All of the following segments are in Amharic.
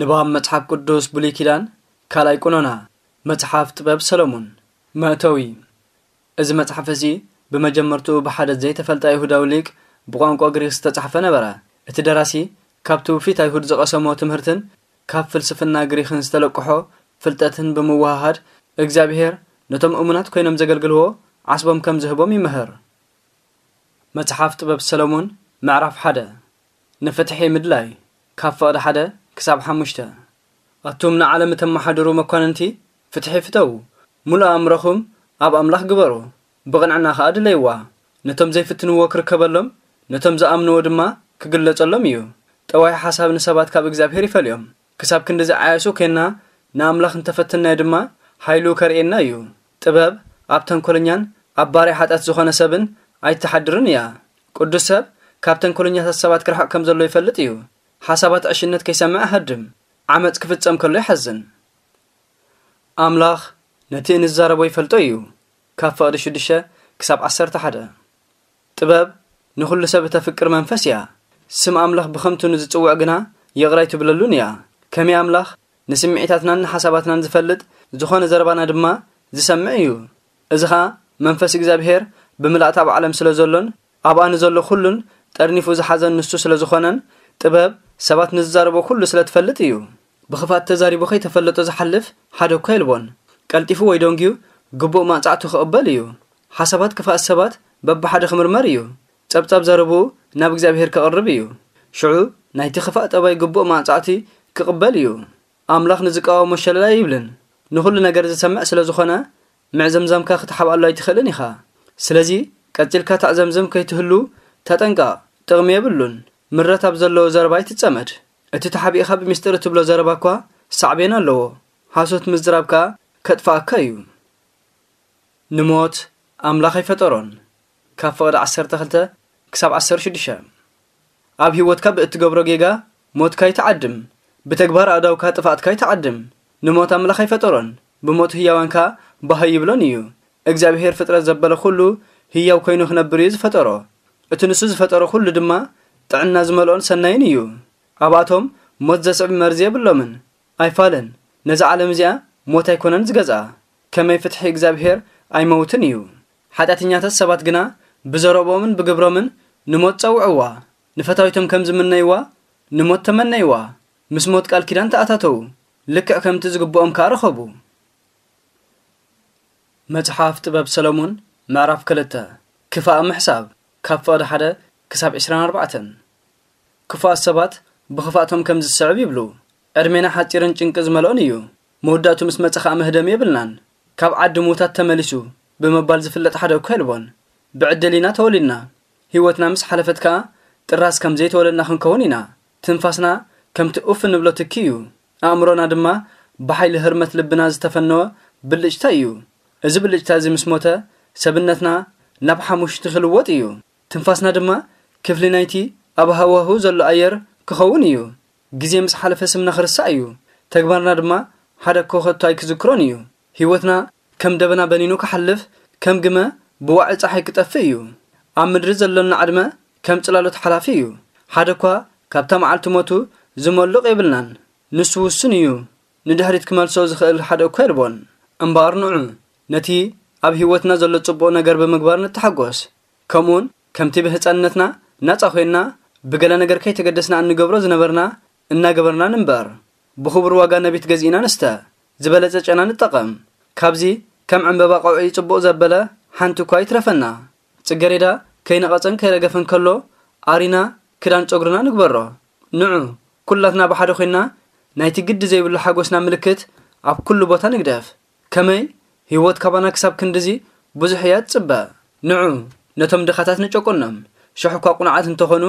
ንባብ መጽሓፍ ቅዱስ ብሉይ ኪዳን ካልኣይ ቁኖና መጽሓፍ ጥበብ ሰሎሞን መእተዊ እዚ መጽሓፍ እዚ ብመጀመርትኡ ብሓደ ዘይተፈልጣ ይሁዳዊ ሊቅ ብቋንቋ ግሪክ ዝተጻሕፈ ነበረ እቲ ደራሲ ካብቲ ውፊት ኣይሁድ ዝቐሰሞ ትምህርትን ካብ ፍልስፍና ግሪክን ዝተለቅሖ ፍልጠትን ብምወሃሃድ እግዚኣብሄር ነቶም እሙናት ኮይኖም ዘገልግልዎ ዓስቦም ከም ዝህቦም ይምህር መጽሓፍ ጥበብ ሰሎሞን ምዕራፍ ሓደ ንፍትሒ ምድላይ ካብ ፍቕዲ ሓደ ክሳብ ሓሙሽተ ኣቶም ንዓለም እተመሓደሩ መኳንንቲ ፍትሒ ፍተው ሙሉእ ኣእምሮኹም ኣብ ኣምላኽ ግበሩ ብቕንዕና ኸኣ ድለይዋ ነቶም ዘይፍትንዎ ክርከበሎም ነቶም ዝኣምንዎ ድማ ክግለጸሎም እዩ ጠዋይ ሓሳብ ንሰባት ካብ እግዚኣብሄር ይፈልዮም ክሳብ ክንዲ ዓየሱ ኮይንና ንኣምላኽ እንተፈትናዮ ድማ ሓይሉ ከርእየና እዩ ጥበብ ኣብ ተንኰለኛን ኣብ ባሪ ሓጢኣት ዝኾነ ሰብን ኣይተሓድርን እያ ቅዱስ ሰብ ካብ ተንኰለኛታት ሰባት ክርሓቕ ከም ዘሎ ይፈልጥ እዩ ሓሳባት ኣሽነት ከይሰምዐ ሃድም ዓመፅ ክፍጸም ከሎ ይሓዝን ኣምላኽ ነቲ እንዛረቦ ይፈልጦ እዩ ካብ ፍቕዲ 6 ክሳብ 1 ሓደ ጥበብ ንዅሉ ሰብ እተፍቅር መንፈስ እያ ስም ኣምላኽ ብኸምቲ ንዝጽውዕ ግና የቕራይ ትብለሉን እያ ከመይ ኣምላኽ ንስምዒታትናን ንሓሳባትናን ዝፈልጥ ዝኾነ ዘረባና ድማ ዝሰምዕ እዩ እዚ ኸዓ መንፈስ እግዚኣብሄር ብምላእት ኣብ ዓለም ስለ ዘሎን ኣብኣ ንዘሎ ዅሉን ጠርኒፉ ዝሓዘን ንሱ ስለ ዝኾነን ጥበብ ሰባት ንዝዛረቦ ኩሉ ስለ ትፈልጥ እዩ ብኽፋት ተዛሪቡ ከይተፈለጦ ዝሓልፍ ሓደ እኳ የልቦን ቀልጢፉ ወይ ዶንግዩ ግቡእ ማንጻዕቱ ክቕበል እዩ ሓሳባት ክፋእ ሰባት በብሓደ ክምርመር እዩ ጸብጻብ ዘረብኡ ናብ እግዚኣብሔር ከቕርብ እዩ ሽዑ ናይቲ ኽፋእ ጠባይ ግቡእ ማንጻዕቲ ክቕበል እዩ ኣምላኽ ንዝቃወሞ ሸለላ ይብልን ንዅሉ ነገር ዝሰምዕ ስለ ዝኾነ ምዕዘምዛምካ ክትሓብኣሉ ኣይትኽእልን ኢኻ ስለዚ ቀጺልካ ታዕዘምዝም ከይትህሉ ተጠንቃቕ ጥቕሚ የብሉን ምረት ኣብ ዘለዎ ዘረባ ይትጸመድ እቲ ተሓቢእኻ ብምስጢር እትብሎ ዘረባ እኳ ሳዕብን ኣለዎ ሓሶት ምዝራብ ከዓ ከጥፋኣካ እዩ ንሞት ኣምላኽ ኣይፈጠሮን ካብ ፍቕዲ 12 ክሳብ 16 ኣብ ህይወትካ ብእትገብሮ ጌጋ ሞትካ ይትዓድም ብተግባር ኣእዳውካ ጥፋእትካ ይትዓድም ንሞት ኣምላኽ ኣይፈጠሮን ብሞት ህያዋን ህያዋንካ ባህ ይብሎን እዩ እግዚኣብሄር ፍጥረት ዘበለ ኩሉ ህያው ኮይኑ ክነብር እዩ ዝፈጠሮ እቲ ንሱ ዝፈጠሮ ኩሉ ድማ ጥዕና ዝመልኦን ሰናይን እዩ ኣብ ሞት ዘስዕብ መርዚ የብሎምን ኣይፋለን ነዚ ዓለም እዚኣ ሞት ኣይኮነን ዝገዝኣ ከመይ ፍትሒ እግዚኣብሄር ኣይመውትን እዩ ሓጢኣተኛታት ሰባት ግና ብዘረብኦምን ብግብሮምን ንሞት ፀውዕዋ ንፈታዊቶም ከም ዝምነይዋ ንሞት ተመነይዋ ምስ ሞት ቃል ኪዳን ተኣታተዉ ልክዕ ከምቲ ዝግብኦም ከዓ ረኸቡ መፅሓፍ ጥበብ ሰሎሙን ምዕራፍ 2 ክፋእ ምሕሳብ ካብ ፍቕዲ ሓደ ክሳብ 24 ክፉኣት ሰባት ብኽፋእቶም ከም ዝስዕብ ይብሉ ዕድሜና ሓፂርን ጭንቂ ዝመልኦን እዩ መወዳቱ ምስ መፀ ኸዓ ምህደም የብልናን ካብ ዓዲ ሙታት ተመሊሱ ብምባል ዝፍለጥ ሓደ እኳ የልቦን ብዕድል ኢና ተወሊድና ህይወትና ምስ ሓለፈት ከዓ ጥራስ ከም ዘይተወለድና ክንከውን ኢና ትንፋስና ከምቲ ኡፍ ንብሎ ትኪ እዩ ኣእምሮና ድማ ብሓይሊ ህርመት ልብና ዝተፈነወ ብልጭታ እዩ እዚ ብልጭታ እዚ ምስ ሞተ ሰብነትና ናብ ሓሙሽቲ ክልወጥ እዩ ትንፋስና ድማ ክፍሊ ናይቲ ኣብ ሃዋህ ዘሎ ኣየር ክኸውን እዩ ግዜ ምስ ሓለፈ ስምና ክርሳእ እዩ ተግባርና ድማ ሓደ ኮኸቶይ ክዝክሮን እዩ ህይወትና ከም ደበና በኒኑ ክሓልፍ ከም ግመ ብዋዕ ፀሓይ ክጠፍእ እዩ ኣብ ምድሪ ዘለና ዕድመ ከም ፅላሎት ሓላፊ እዩ ሓደ ኳ ካብታ መዓልቲ ሞቱ ዝመልቕ የብልናን ንሱ ውስን እዩ ንድሕሪት ክመልሶ ዝኽእል ሓደ እኳ የልቦን እምበኣር ንዑ ነቲ ኣብ ህይወትና ዘሎ ጽቡቕ ነገር ብምግባር ንተሓጐስ ከምኡውን ከምቲ ብህፃንነትና ናጻኾይና ብገለ ነገር ከይተገደስና እንገብሮ ዝነበርና እናገበርና ንምበር ብኽቡር ዋጋ ነቢት ገዚእና ንስተ ዝበለፀ ጨና ንጠቐም ካብዚ ከም ዕምበባ ቆውዒ ጽቡቕ ዘበለ ሓንቲ እኳ ይትረፈና ጽገሬዳ ከይነቐፀን ከይረገፈን ከሎ ኣሪና ክዳን ጨጉርና ንግበሮ ንዑ ኩላትና ብሓደ ኾይንና ናይቲ ግዲ ዘይብሉ ሓጎስና ምልክት ኣብ ኩሉ ቦታ ንግደፍ ከመይ ህይወት ካባና ክሳብ ክንዲዚ ብዙሕ እያ ትፅበ ንዑ ነቶም ድኻታት ንጨቆኖም ሸሕ እኳ ቁንዓት እንተኾኑ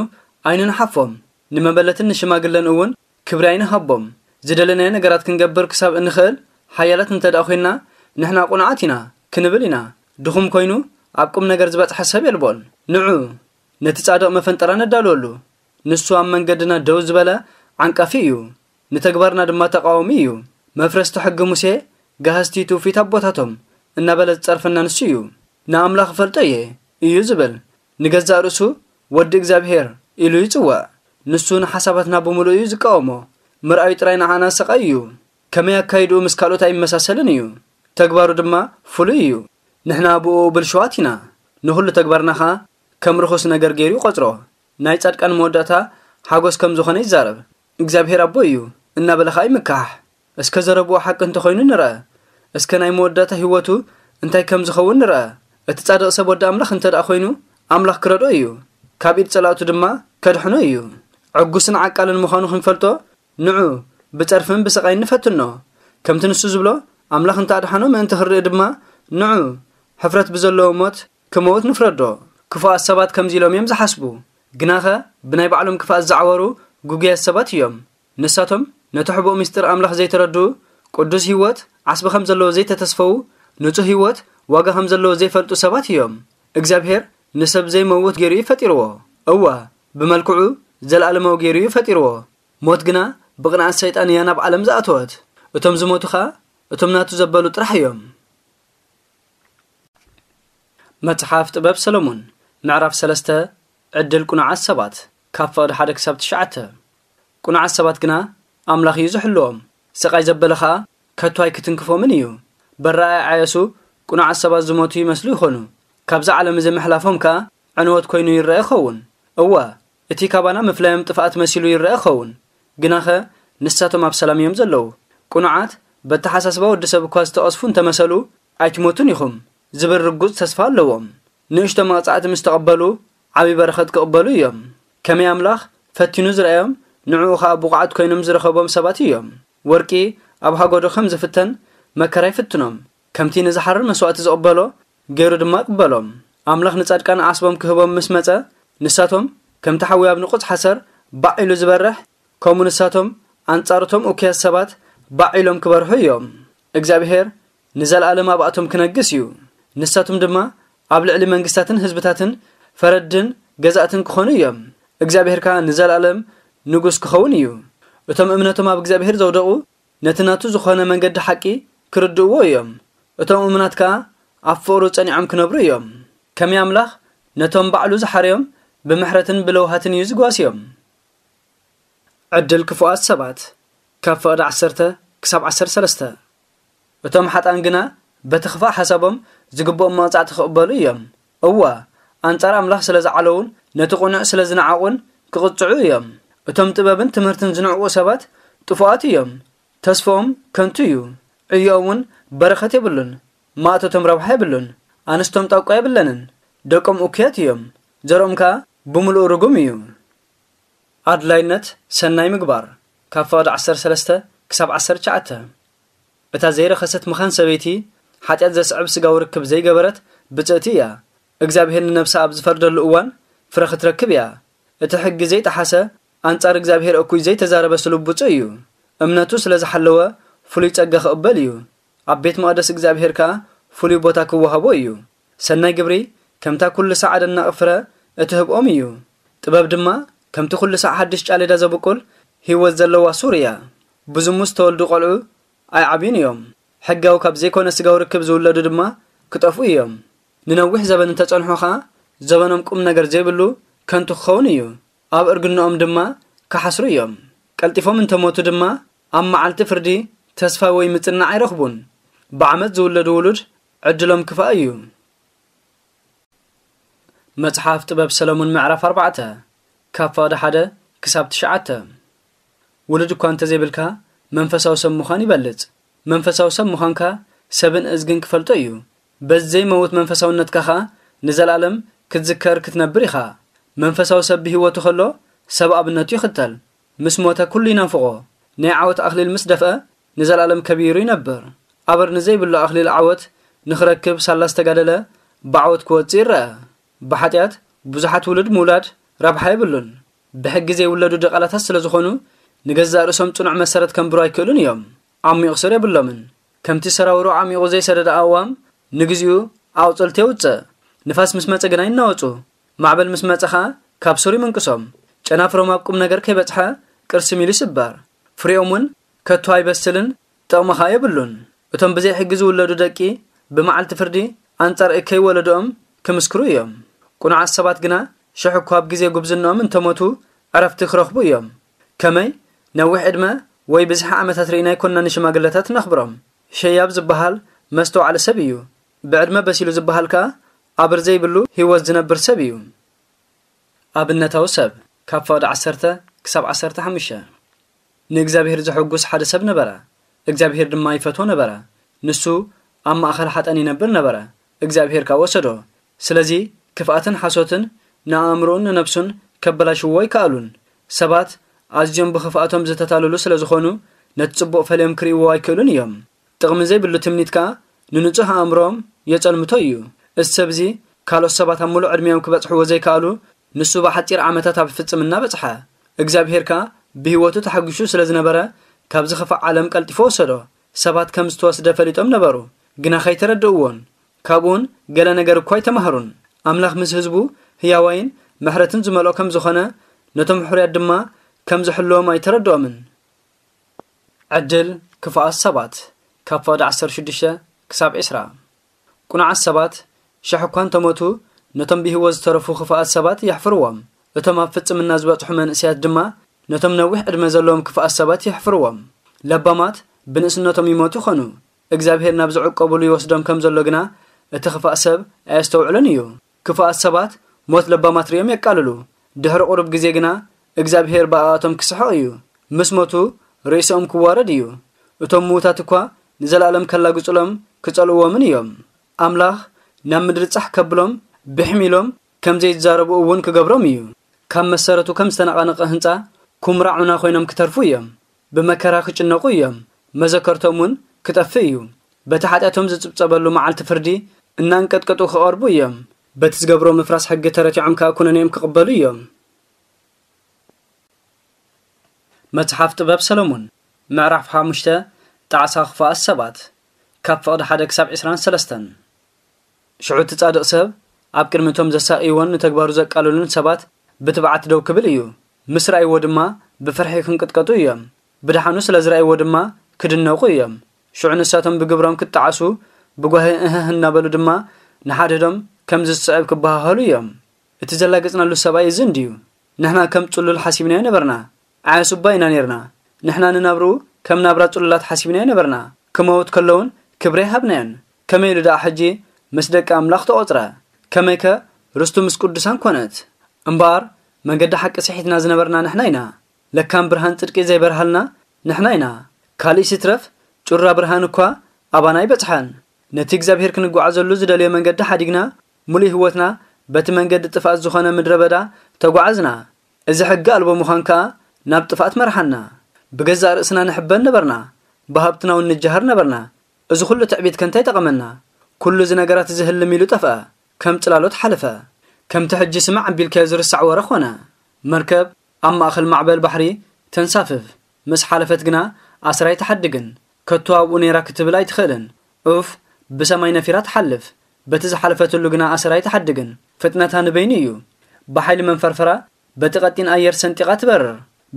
ኣይንንሓፎም ንመበለትን ንሽማግለን እውን ክብሪ ኣይንሃቦም ዝደለናዮ ነገራት ክንገብር ክሳብ እንኽእል ሓያላት እንተ ደኣ ኮይንና ንሕና ቁንዓት ኢና ክንብል ኢና ድኹም ኮይኑ ኣብ ቁም ነገር ዝበፅሐ ሰብ የልቦን ንዑ ነቲ ጻድቕ መፈንጠራ ነዳልወሉ ንሱ ኣብ መንገድና ደው ዝበለ ዓንቃፊ እዩ ንተግባርና ድማ ተቃወሚ እዩ መፍረስቲ ሕጊ ሙሴ ጋህስቲ ትውፊት ኣቦታቶም እናበለ ዝጸርፈና ንሱ እዩ ንኣምላኽ ፈልጦ እየ እዩ ዝብል ንገዛ ርእሱ ወዲ እግዚኣብሄር ኢሉ ይጽዋዕ ንሱ ንሓሳባትና ብምሉእ እዩ ዝቃወሞ ምርኣዩ ጥራይ ንዓና ሰቓይ እዩ ከመይ ኣካይድኡ ምስ ካልኦት ኣይመሳሰልን እዩ ተግባሩ ድማ ፍሉይ እዩ ንሕና ብኡ ብልሸዋት ኢና ንኹሉ ተግባርና ኸዓ ከም ርኹስ ነገር ገይሩ ይቈጽሮ ናይ ጻድቃን መወዳእታ ሓጐስ ከም ዝኾነ ይዛረብ እግዚኣብሄር ኣቦ እዩ እናበለኻ ይምካሕ እስከ ዘረብዎ ሓቂ እንተ ኾይኑ ንርአ እስከ ናይ መወዳእታ ህይወቱ እንታይ ከም ዝኸውን ንርአ እቲ ጻድቕ ሰብ ወዲ ኣምላኽ እንተ ደኣ ኾይኑ ኣምላኽ ክረድኦ እዩ ካብ ኢድ ጸላእቱ ድማ ከድሕኖ እዩ ዕጉስን ዓቃልን ምዃኑ ክንፈልጦ ንዑ ብፀርፍን ብስቓይን ንፈትኖ ከምቲ ንሱ ዝብሎ ኣምላኽ እንተኣድሓኖ ምእንቲ ክርእ ድማ ንዑ ሕፍረት ብዘለዎ ሞት ክመውት ንፍረዶ ክፉኣት ሰባት ከምዚ ኢሎም እዮም ዝሓስቡ ግናኸ ብናይ ባዕሎም ክፍኣት ዝዓበሩ ጉጉያት ሰባት እዮም ንሳቶም ነቲ ሕቡኡ ምስጢር ኣምላኽ ዘይተረድኡ ቅዱስ ህይወት ዓስቢ ከም ዘለዎ ዘይተተስፈዉ ንጹህ ህይወት ዋጋ ከም ዘለዎ ዘይፈልጡ ሰባት እዮም እግዚኣብሔር ንሰብ ዘይመውት ገይሩ እዩ ፈጢርዎ እዋ ብመልክዑ ዘለኣለማዊ ገይሩ እዩ ፈጢርዎ ሞት ግና ብቕንዓት ሰይጣን እያ ናብ ዓለም ዝኣተወት እቶም ዝሞቱ ኸኣ እቶም ናቱ ዘበሉ ጥራሕ እዮም መፅሓፍ ጥበብ ሰሎሞን ምዕራፍ 3 ዕድል ቁኑዓት ሰባት ካብ ፍቕዲ 1 ክሳብ 9 ቁኑዓት ሰባት ግና ኣምላኽ እዩ ዝሕልዎም ስቓይ ዘበለ ኸኣ ከትዋይ ክትንክፎምን እዩ በረኣይ ዓየሱ ቁኑዓት ሰባት ዝሞቱ ይመስሉ ይኾኑ ካብዚ ዓለም እዚ ምሕላፎም ከኣ ዕንወት ኮይኑ ይረአ ኸውን እዋ እቲ ካባና ምፍላዮም ጥፋኣት መሲሉ ይረአ ኸውን ግናኸ ንሳቶም ኣብ ሰላም እዮም ዘለዉ ቁኑዓት በተሓሳስባ ወዲ ሰብ እኳ ዝተቐስፉ እንተመሰሉ ኣይትሞቱን ኢኹም ዝብል ርጉፅ ተስፋ ኣለዎም ንእሽቶ መቕጻዕቲ ምስ ተቐበሉ ዓብዪ በረኸት ክቕበሉ እዮም ከመይ ኣምላኽ ፈቲኑ ዝረአዮም ንዕኡ ኸዓ ብቑዓት ኮይኖም ዝረኸቦም ሰባት እዮም ወርቂ ኣብ ሃጎዶ ኸም ዝፍተን መከራ ይፍትኖም ከምቲ ንዝሓርር መስዋእቲ ዝቕበሎ ገይሩ ድማ ቅበሎም ኣምላኽ ንጻድቃን ኣስቦም ክህቦም ምስ መጸ ንሳቶም ከምቲ ሓዊ ኣብ ንቑፅ ሓሰር ባዒሉ ዝበርሕ ከምኡ ንሳቶም ኣንጻርቶም እኩያት ሰባት ባዒሎም ክበርሑ እዮም እግዚኣብሔር ንዘለኣለም ኣብኣቶም ክነግስ እዩ ንሳቶም ድማ ኣብ ልዕሊ መንግስታትን ህዝብታትን ፈረድን ገዛእትን ክኾኑ እዮም እግዚኣብሔር ከዓ ንዘለኣለም ንጉስ ክኸውን እዩ እቶም እምነቶም ኣብ እግዚኣብሔር ዘውደቑ ነቲ ናቱ ዝኾነ መንገዲ ሓቂ ክርድእዎ እዮም እቶም እምናት ከዓ ኣብ ፍቕሩ ጸኒዖም ክነብሩ እዮም ከመይ ኣምላኽ ነቶም ባዕሉ ዝሓርዮም ብምሕረትን ብለውሃትን እዩ ዝጓስዮም ዕድል ክፉኣት ሰባት ካብ ፍቕዲ 10 ክሳብ 13 እቶም ሓጣን ግና በቲ ኽፋእ ሓሳቦም ዝግብኦም መቕጻዕቲ ክቕበሉ እዮም እዋ ኣንጻር ኣምላኽ ስለ ዝዓለውን ነቲ ቁኑዕ ስለ ዝነዓቑን ክቕጽዑ እዮም እቶም ጥበብን ትምህርትን ዝንዕቑ ሰባት ጥፉኣት እዮም ተስፎኦም ከንቱ እዩ ዕዮኦም እውን በረኸት የብሉን ማእቶቶም ረብሓ የብሉን ኣንስቶም ጣቋ የብለንን ደቆም እኩያት እዮም ዘርኦም ከዓ ብምሉእ ርጉም እዩ ኣድላይነት ሰናይ ምግባር ካብ ፈቕዲ 13 ክሳብ 19 እታ ዘይረኸሰት ምኻን ሰበይቲ ሓጢኣት ዘስዕብ ስጋዊ ርክብ ዘይገበረት ብፅእቲ እያ እግዚኣብሄር ንነብሳ ኣብ ዝፈርደሉ እዋን ፍረ ክትረክብ እያ እቲ ሕጊ ዘይጠሓሰ ኣንጻር እግዚኣብሄር እኩይ ዘይተዛረበ ስልቡፁ እዩ እምነቱ ስለ ዝሓለወ ፍሉይ ጸጋ ክቕበል እዩ ኣብ ቤት መቕደስ እግዚኣብሄር ከኣ ፍሉይ ቦታ ክወሃቦ እዩ ሰናይ ግብሪ ከምታ ኩሉ ሰዓ ደናቕፍረ እትህብኦም እዩ ጥበብ ድማ ከምቲ ኩሉ ሰዕ ሓድሽ ጫሌዳ ዘብቁል ህይወት ዘለዋ ሱር እያ ብዝሙስ ተወልዱ ቈልዑ ኣይዓብዩን እዮም ሕጋዊ ካብ ዘይኮነ ስጋዊ ርክብ ዝውለዱ ድማ ክጠፍኡ እዮም ንነዊሕ ዘበን እንተጸንሑ ኸኣ ዘበኖም ቁም ነገር ዘይብሉ ከንቱ ክኸውን እዩ ኣብ እርግንኦም ድማ ክሓስሩ እዮም ቀልጢፎም እንተሞቱ ድማ ኣብ መዓልቲ ፍርዲ ተስፋ ወይ ምጽናዕ ኣይረኽቡን ብዓመት ዝውለዱ ውሉድ عجلهم كفايو متحف طبب سلمون معرف أربعة كافة حدا كساب تشعته ولدو كان تزيبلك منفسه وسم مخان بلت منفسه وسم مخانك سبن أزجن كفلته يو بس زي موت منفسه ونتكخا نزل علم كتذكر كتنبري خا منفسه سب هو تخلو سب أبنته يختل مس موتا كل ينفقه نعوت أخلي المسدفة نزل علم كبير ينبر أبر نزيب الله العوت ንኽረክብ ሳላስተጋደለ ባዕወት ክወፅእ ይረአ ብሓጢኣት ብዙሓት ውሉድ ምውላድ ረብሓ የብሉን ብሕጊ ዘይውለዱ ደቓላታት ስለ ዝኾኑ ንገዛእ ርእሶም ጽኑዕ መሰረት ከምብሮ ኣይክእሉን እዮም ዓሚቑ ስር የብሎምን ከምቲ ሰራውሩ ዓሚቑ ዘይሰደደ ኣእዋም ንግዜኡ ኣውፅልቲ የውፅእ ንፋስ ምስ መፀ ግና ይናወፁ ማዕበል ምስ መፀ ኸኣ ካብ ሱር ይምንቅሶም ጨናፍሮም ኣብ ቁም ነገር ከይበጽሐ ቅርሲ ሚሉ ይስባር ፍሪኦም እውን ከቶ ኣይበስልን ጥቕሚ የብሉን እቶም ብዘይ ሕጊ ዝውለዱ ደቂ ብመዓልቲ ፍርዲ ኣንጻር እከይ ወለዶኦም ክምስክሩ እዮም ቁኑዓት ሰባት ግና ሽሕ እኳ ኣብ ግዜ ጉብዝንኦም እንተሞቱ ዕረፍቲ ክረኽቡ እዮም ከመይ ነዊሕ ዕድመ ወይ ብዝሓ ዓመታት ርኢና ይኮንና ንሽማግለታት ነኽብሮም ሸያብ ዝበሃል መስተውዓለ ሰብ እዩ ብዕድመ በሲሉ ዝበሃል ከዓ ኣብር ዘይብሉ ህይወት ዝነብር ሰብ እዩ ኣብነታዊ ሰብ ካብ ፈቕዲ 10 ክሳብ 15 ንእግዚኣብሔር ዘሐጉስ ሓደ ሰብ ነበረ እግዚኣብሔር ድማ ይፈትዎ ነበረ ንሱ ኣብ ማእኸል ሓጠን ይነብር ነበረ እግዚኣብሄር ካብ ወሰዶ ስለዚ ክፍኣትን ሓሶትን ንኣእምሮኡን ንነብሱን ከበላሽዎ ይከኣሉን ሰባት ኣዝዮም ብኽፍኣቶም ዝተታለሉ ስለ ዝኾኑ ነቲ ጽቡቕ ፈለዮም ክርእይዎ ኣይክእሉን እዮም ጥቕሚ ዘይብሉ ትምኒት ከዓ ንንጹህ ኣእምሮም የጸልምቶ እዩ እዚ ሰብዚ ካልኦት ሰባት ኣብ ምሉእ ዕድሚዮም ክበጽሕዎ ዘይከኣሉ ንሱ ብሓጢር ዓመታት ኣብ ፍጽምና በጽሐ እግዚኣብሄር ከዓ ብህይወቱ ተሓጒሹ ስለ ዝነበረ ካብዚ ኽፋዕ ዓለም ቀልጢፎ ወሰዶ ሰባት ከም ዝተወስደ ፈሊጦም ነበሩ ግና ኸይተረደእዎን ካብኡን ገለ ነገር እኳ ኣይተማሃሩን ኣምላኽ ምስ ህዝቡ ህያዋይን መሕረትን ዝመልኦ ከም ዝኾነ ነቶም ሕርያት ድማ ከም ዘሕልዎም ኣይተረድኦምን ዕድል ክፉኣት ሰባት ካብ ፈቕዲ 16 ክሳብ 20 ቁኑዓት ሰባት ሻሕ እኳ እንተሞቱ ነቶም ብሂወ ዝተረፉ ክፉኣት ሰባት የሕፍርዎም እቶም ኣብ ፍጽምና ዝበጽሑ መንእስያት ድማ ነቶም ነዊሕ ዕድመ ዘለዎም ክፉኣት ሰባት የሕፍርዎም ለባማት ብንእስነቶም ይሞቱ ይኾኑ እግዚኣብሄር ናብ ዝዕቀብሉ ይወስዶም ከም ዘሎ ግና እቲ ክፋእ ሰብ ኣየስተውዕሉን እዩ ክፉኣት ሰባት ሞት ለባማት ርዮም የቃልሉ ድሕሪ ቁርብ ግዜ ግና እግዚኣብሄር ብኣባቶም ክስሐቕ እዩ ምስ ሞቱ ርእሶኦም ክዋረድ እዩ እቶም ምዉታት እኳ ንዘለኣለም ከላግጹሎም ክጸልእዎምን እዮም ኣምላኽ ናብ ምድሪ ጻሕ ከብሎም ብሕሚሎም ከም ዘይዛረብኡ እውን ክገብሮም እዩ ካብ መሰረቱ ከም ዝተነቓነቐ ህንጻ ኩምራዑና ኮይኖም ክተርፉ እዮም ብመከራ ክጭነቑ እዮም መዘከርቶም እውን ክጠፍእ እዩ በቲ ሓጢኣቶም ዝፅብፀበሉ መዓልቲ ፍርዲ እናንቀጥቀጡ ክቐርቡ እዮም በቲ ዝገብሮ ምፍራስ ሕጊ ተረቲዖም ካብ ኩነንኦም ክቕበሉ እዮም መፅሓፍ ጥበብ ሰሎሞን ምዕራፍ 5 ጣዕሳ ክፉኣት ሰባት ካብ ፍቕዲ 1 ክሳብ 23 ሽዑ ትጻድቕ ሰብ ኣብ ቅድሚቶም ዘሳእይዎን ንተግባሩ ዘቃልሉን ሰባት ብትብዓት ደው ክብል እዩ ምስ ረኣይዎ ድማ ብፍርሒ ክንቅጥቀጡ እዮም ብድሓኑ ስለ ዝረኣይዎ ድማ ክድነቑ እዮም ሽዑ ንሳቶም ብግብሮም ክጣዓሱ ብጓሂ እህህ እናበሉ ድማ ንሓደዶም ከምዚ ዝስዕብ ክበሃኸሉ እዮም እቲ ዘላገጽናሉ ሰብኣይ እዚ እንድዩ ንሕና ከም ጽሉል ሓሲብናዮ ነበርና ዓያሱባ ኢና ነርና ንሕና ንናብርኡ ከም ናብራ ጽሉላት ሓሲብናዮ ነበርና ክመውት ከለውን ክብረ ይሃብናዮን ከመይ ኢሉ ደኣ ሕጂ ምስ ደቂ ኣምላኽ ተቖፅረ ከመይ ከ ርስቱ ምስ ቅዱሳን ኮነት እምበኣር መንገዲ ሓቂ ስሒትና ዝነበርና ንሕና ኢና ለካም ብርሃን ጽድቂ ዘይበርሃልና ንሕና ኢና ካልእ ሲትረፍ ጩራ ብርሃን እኳ ኣባና ይበፅሓን ነቲ እግዚኣብሔር ክንጓዓዘሉ ዝደልዮ መንገዲ ሓዲግና ሙሉእ ህይወትና በቲ መንገዲ ጥፋኣት ዝኾነ ምድረ በዳ ተጓዓዝና እዚ ሕጊ ኣልቦ ምዃን ከዓ ናብ ጥፋኣት መርሓና ብገዛእ ርእስና ንሕበን ነበርና ብሃብትና እውን ንጃሃር ነበርና እዚ ኩሉ ትዕቢት ከንታይ ጠቐመና ኩሉ እዚ ነገራት እዚ ህልም ኢሉ ጠፍአ ከም ፅላሎት ሓለፈ ከምቲ ሕጂ ስማዕ ኣንቢልካዮ ዝርሳዕ ወረ ኾነ መርከብ ኣብ ማእኸል ማዕበል ባሕሪ ተንሳፍፍ ምስ ሓለፈት ግና ኣስራይ ተሓድግን ከቶ ኣብኡ ነይራ ክትብል ኣይትኽእልን ዑፍ ብሰማይ ነፊራ ትሓልፍ በቲ ዝሓለፈትሉ ግና ኣስራ ኣይትሓድግን ፍጥነታ ንበይኒ እዩ ብሓይሊ መንፈርፈራ በቲ ቐጢን ኣየር ሰንጢቓ ትበርር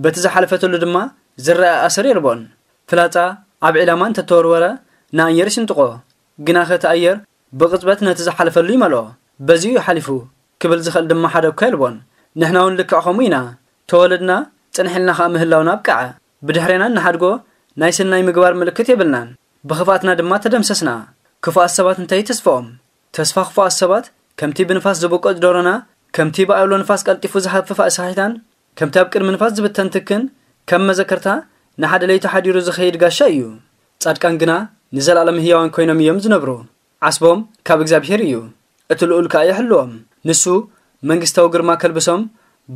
በቲ ዝሓለፈትሉ ድማ ዝረአ ኣስር የርቦን ፍላጻ ኣብ ዕላማ እንተተወርወረ ንኣየር ይስንጥቆ ግና ኸቲ ኣየር ብቕጽበት ነቲ ዝሓለፈሉ ይመልኦ በዚኡ ሓሊፉ ክብል ዝኽእል ድማ ሓደ እኳ የልቦን ንሕና እውን ልክዕ ኸምኡ ኢና ተወለድና ጽንሕልና ኸዓ ምህላውና ኣብቅዐ ብድሕሬና እናሓድጎ ናይ ስናይ ምግባር ምልክት የብልናን ብኽፋትና ድማ ተደምሰስና ክፉኣት ሰባት እንታይ ተስፋኦም ተስፋ ክፉኣት ሰባት ከምቲ ብንፋስ ዝቦቆፅ ደሮና ከምቲ ብኣብሎ ንፋስ ቀልጢፉ ዝሃፍፍ ኣእሳሒታን ከምቲ ኣብ ቅድሚ ንፋስ ዝበተን ትክን ከም መዘከርታ ንሓደ ለይቲ ሓዲሩ ዝኸይድ ጋሻ እዩ ጻድቃን ግና ንዘለኣለም ህያዋን ኮይኖም እዮም ዝነብሩ ዓስቦም ካብ እግዚኣብሔር እዩ እቲ ልኡል ከዓ ይሕልዎም ንሱ መንግስታዊ ግርማ ከልብሶም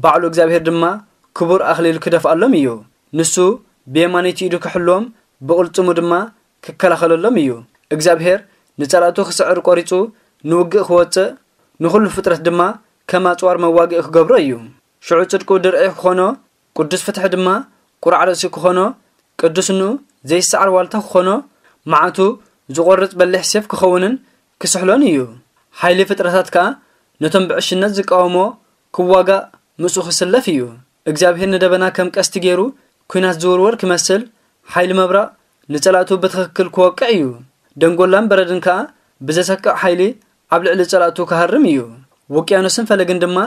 ባዕሉ እግዚኣብሔር ድማ ክቡር ኣኽሊል ክደፍኣሎም እዩ ንሱ ብየማነይቲ ኢዱ ክሕልዎም ብቕልጡሙ ድማ ክከላኸለሎም እዩ እግዚኣብሄር ንጸላእቱ ክስዕር ቈሪጹ ንውግእ ክወፅእ ንዅሉ ፍጥረት ድማ ከም ኣጽዋር መዋግእ ክገብሮ እዩ ሽዑ ጽድቁ ድርአ ክኾኖ ቅዱስ ፍትሒ ድማ ቁርዕ ርእሲ ክኾኖ ቅዱስኑ ዘይሰዓር ዋልታ ክኾኖ መዓቱ ዝቖርጽ በሊሕ ሴፍ ክኸውንን ክስሕሎን እዩ ሓይሊ ፍጥረታት ከኣ ነቶም ብዕሽነት ዝቃወሞ ክዋጋእ ምፁ ኽስለፍ እዩ እግዚኣብሔር ንደበና ከም ቀስቲ ገይሩ ኩናት ዝውርወር ክመስል ሓይሊ መብራቕ ንጸላእቱ ብትኽክል ክወቅዕ እዩ ደንጎላን በረድን ከኣ ብዘሰቅዕ ሓይሊ ኣብ ልዕሊ ጸላእቱ ክሃርም እዩ ውቅያኖስን ፈለግን ድማ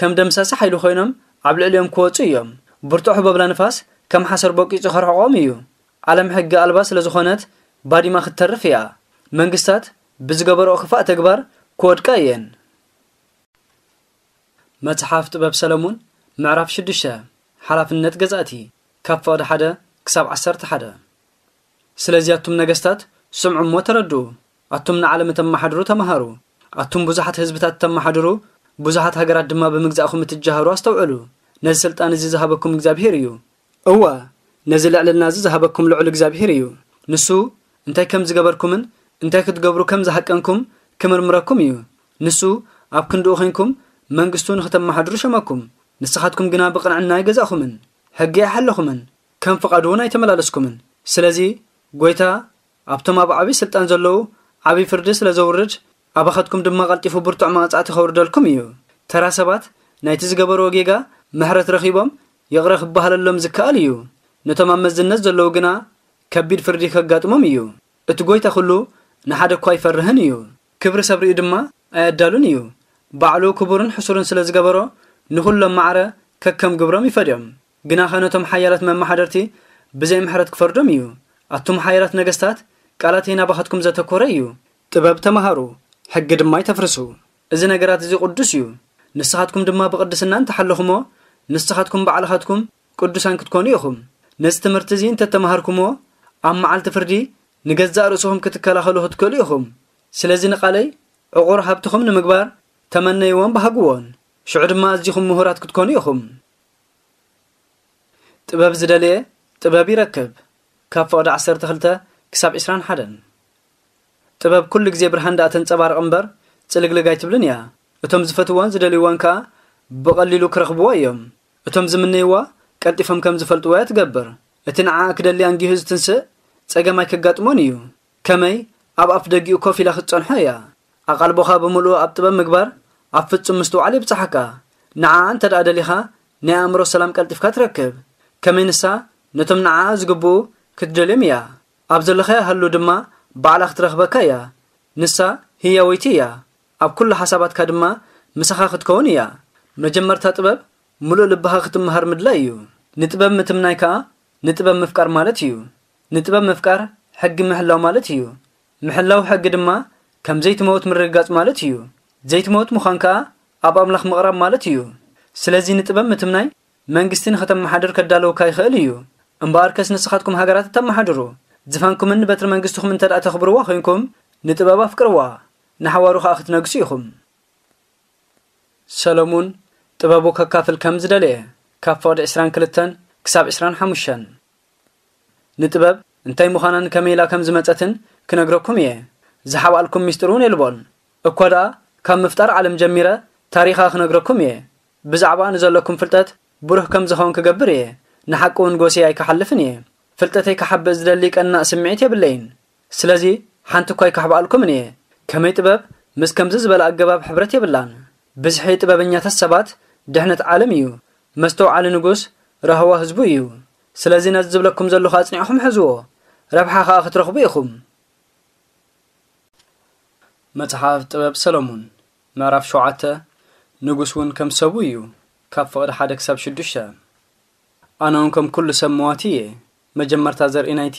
ከም ደምሳሲ ሓይሊ ኮይኖም ኣብ ልዕሊኦም ክወፁ እዮም ብርቱዕ ህበብላ ንፋስ ከም ሓሰር በቂጹ ኸርሕቖም እዩ ዓለም ሕጊ ኣልባ ስለ ዝኾነት ባዲማ ክትተርፍ እያ መንግስትታት ብዝገበርኦ ክፋእ ተግባር ክወድቃ እየን መፅሓፍ ጥበብ ሰለሙን ምዕራፍ 6 ሓላፍነት ገዛእቲ ካብ ፍቕዲ ሓደ ክሳብ ዓሰርተ ሓደ ስለዚ ኣቱም ነገስታት ስምዑ እሞ ተረድኡ ኣቱም ንዓለም እተመሓድሩ ተምሃሩ ኣቱም ብዙሓት ህዝብታት እተመሓድሩ ብዙሓት ሃገራት ድማ ብምግዛእኹም እትጀሃሩ ኣስተውዕሉ ነዚ ስልጣን እዚ ዝሃበኩም እግዚኣብሄር እዩ እዋ ነዚ ልዕልና እዚ ዝሃበኩም ልዑል እግዚኣብሄር እዩ ንሱ እንታይ ከም ዝገበርኩምን እንታይ ክትገብሩ ከም ዝሃቀንኩም ክምርምረኩም እዩ ንሱ ኣብ ክንድኡ ኮንኩም መንግስቱ ንኽተመሓድሩ ሸመኩም ንስኻትኩም ግና ብቕንዕና ይገዛእኹምን ሕጊ ኣይሓለኹምን ከም ፍቓድ እውን ኣይተመላለስኩምን ስለዚ ጐይታ ኣብቶም ኣብ ዓብዪ ስልጣን ዘለዉ ዓብዪ ፍርዲ ስለ ዘውርድ ኣብ ኣኸትኩም ድማ ቐልጢፉ ብርቱዕ መቕጻዕቲ ኸውርደልኩም እዩ ተራ ሰባት ናይቲ ዝገበርዎ ጌጋ ምሕረት ረኺቦም የቕረ ክበሃለሎም ዝከኣል እዩ ነቶም ኣብ መዝነት ዘለዉ ግና ከቢድ ፍርዲ ከጋጥሞም እዩ እቲ ጐይታ ዅሉ ንሓደ እኳ ይፈርህን እዩ ክብሪ ሰብ ርእዩ ድማ ኣየዳሉን እዩ ባዕሉ ክቡርን ሕሱርን ስለ ዝገበሮ ንዅሎም ማዕረ ከከም ግብሮም ይፈድዮም ግናኸ ነቶም ሓያላት መመሓደርቲ ብዘይ ምሕረት ክፈርዶም እዩ ኣቶም ሓያላት ነገስታት ቃላት ናባኻትኩም ዘተኮረ እዩ ጥበብ ተምሃሩ ሕጊ ድማ ይተፍርሱ እዚ ነገራት እዚ ቅዱስ እዩ ንስኻትኩም ድማ ብቅድስና እንተሓለኹሞ ንስኻትኩም ባዕልኻትኩም ቅዱሳን ክትኮኑ ኢኹም ነዚ ትምህርቲ እዚ እንተተምሃርኩሞ ኣብ መዓልቲ ፍርዲ ንገዛእ ርእስኹም ክትከላኸሉ ክትክእሉ ኢኹም ስለዚ ንቓለይ ዕቑር ሃብትኹም ንምግባር ተመነይዎን ባሃግዎን ሽዑ ድማ እዚኹም ምሁራት ክትኮኑ ኢኹም ጥበብ ዝደልየ ጥበብ ይረክብ ካብ ፍቕዲ 12 ክሳብ 21 ጥበብ ኩሉ ግዜ ብርሃን ዳኣ ተንፀባርቕ እምበር ፅልግልግ ኣይትብልን እያ እቶም ዝፈትዎን ዝደልይዎን ከዓ ብቐሊሉ ክረኽብዎ እዮም እቶም ዝምነይዋ ቀልጢፎም ከም ዝፈልጥዋ ትገብር እቲ ንዓኣ ክደሊ ኣንጊሁ ዝትንስእ ፀገማይ ከጋጥሞን እዩ ከመይ ኣብ ኣፍ ደጊኡ ኮፍ ኢላ ክትፀንሖ እያ ኣቓልቦኻ ብምሉእ ኣብ ጥበብ ምግባር ኣብ ፍጹም ምስትውዓል ይብፅሓካ ንዓኣ እንተ ደኣ ደሊኻ ናይ ኣእምሮ ሰላም ቀልጢፍካ ትረክብ ከመይ ንሳ ነቶም ንዓ ዝግብኡ ክትደልዮም እያ ኣብ ዘለኻያ ሃሉ ድማ ባዕላ ክትረኽበካ እያ ንሳ ህያወይቲ እያ ኣብ ኩሉ ሓሳባትካ ድማ ምሳኻ ክትከውን እያ መጀመርታ ጥበብ ሙሉእ ልብኻ ክትምሃር ምድላይ እዩ ንጥበብ ምትምናይ ከዓ ንጥበብ ምፍቃር ማለት እዩ ንጥበብ ምፍቃር ሕጊ ምሕላው ማለት እዩ ምሕላው ሕጊ ድማ ከም ዘይትመውት ምርግጋጽ ማለት እዩ ዘይትመውት ምዃን ከዓ ኣብ ኣምላኽ ምቕራብ ማለት እዩ ስለዚ ንጥበብ ምትምናይ መንግስትን ከተመሓደር ከዳለውካ ይኽእል እዩ እምበኣር ከስ ንስኻትኩም ሃገራት እተመሓድሩ ዝፋንኩምን በትሪ መንግስትኹም እንተ ደኣ ተኽብርዋ ኮይንኩም ንጥበብ ኣፍቅርዋ ንሓዋሩ ከዓ ክትነግሱ ኢኹም ሰሎሙን ጥበቡ ከካፍል ከም ዝደልየ ካብ ፍቕዲ 22 ክሳብ 25 ንጥበብ እንታይ ምዃናን ከመይላ ከም ዝመፀትን ክነግረኩም እየ ዝሓባኣልኩም ምስጢር እውን የልቦን እኮ ደኣ ካብ ምፍጣር ዓለም ጀሚረ ታሪኻ ክነግረኩም እየ ብዛዕባ ንዘለኩም ፍልጠት ብሩህ ከም ዝኸውን ክገብር እየ ንሓቂ እውን ጎሴ ኣይክሓልፍን እየ ፍልጠተይ ክሓብእ ዝደሊ ቀናእ ስምዒት የብለይን ስለዚ ሓንቲ እኳ ይካሕበኣልኩምን እየ ከመይ ጥበብ ምስ ከምዚ ዝበለ ኣገባብ ሕብረት የብላን ብዝሒ ጥበበኛታት ሰባት ድሕነት ዓለም እዩ መስተውዓሊ ንጉስ ረህቦ ህዝቡ እዩ ስለዚ ነዚ ዝብለኩም ዘለኹ ኣጽኒዕኹም ሕዝዎ ረብሓ ኸኣ ክትረኽቡ ኢኹም መፅሓፍ ጥበብ ሰሎሙን ምዕራፍ 7 ንጉስ እውን ከም ሰቡ እዩ ካብ ፍቕዲ ሓደ ክሳብ ሽዱሽተ ኣነ እውን ከም ኩሉ ሰብ መዋቲ እየ መጀመርታ ዘርኢ ናይቲ